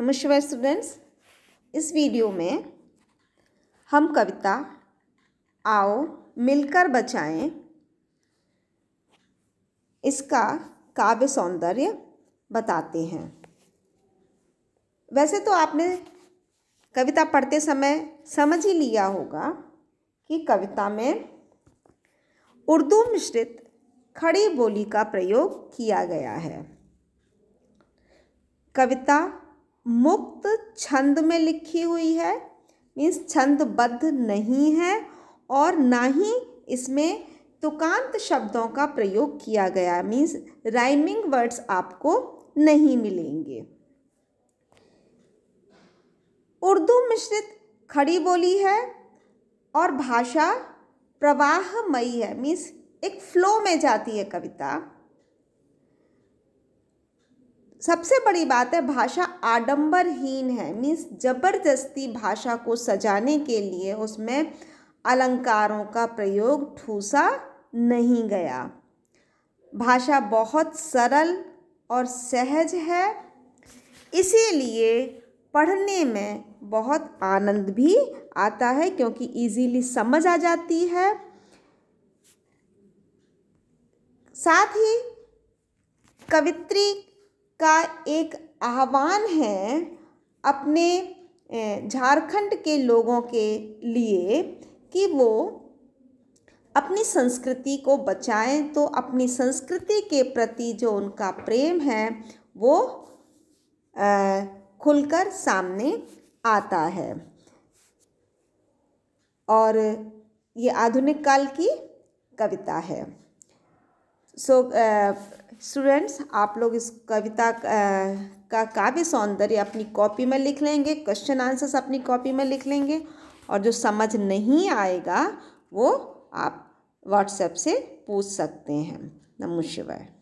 नमस्कार स्टूडेंट्स इस वीडियो में हम कविता आओ मिलकर बचाएं इसका काव्य सौंदर्य बताते हैं वैसे तो आपने कविता पढ़ते समय समझ ही लिया होगा कि कविता में उर्दू मिश्रित खड़ी बोली का प्रयोग किया गया है कविता मुक्त छंद में लिखी हुई है मीन्स छंदबद्ध नहीं है और ना ही इसमें तुकांत शब्दों का प्रयोग किया गया मीन्स राइमिंग वर्ड्स आपको नहीं मिलेंगे उर्दू मिश्रित खड़ी बोली है और भाषा प्रवाहमयी है मीन्स एक फ्लो में जाती है कविता सबसे बड़ी बात है भाषा आडंबरहीन है मीन्स जबरदस्ती भाषा को सजाने के लिए उसमें अलंकारों का प्रयोग ठूसा नहीं गया भाषा बहुत सरल और सहज है इसीलिए पढ़ने में बहुत आनंद भी आता है क्योंकि इजीली समझ आ जाती है साथ ही कवित्री का एक आह्वान है अपने झारखंड के लोगों के लिए कि वो अपनी संस्कृति को बचाएं तो अपनी संस्कृति के प्रति जो उनका प्रेम है वो खुलकर सामने आता है और ये आधुनिक काल की कविता है सो स्टूडेंट्स uh, आप लोग इस कविता uh, का काव्य सौंदर्य अपनी कॉपी में लिख लेंगे क्वेश्चन आंसर्स अपनी कॉपी में लिख लेंगे और जो समझ नहीं आएगा वो आप व्हाट्सएप से पूछ सकते हैं नमो शिवाय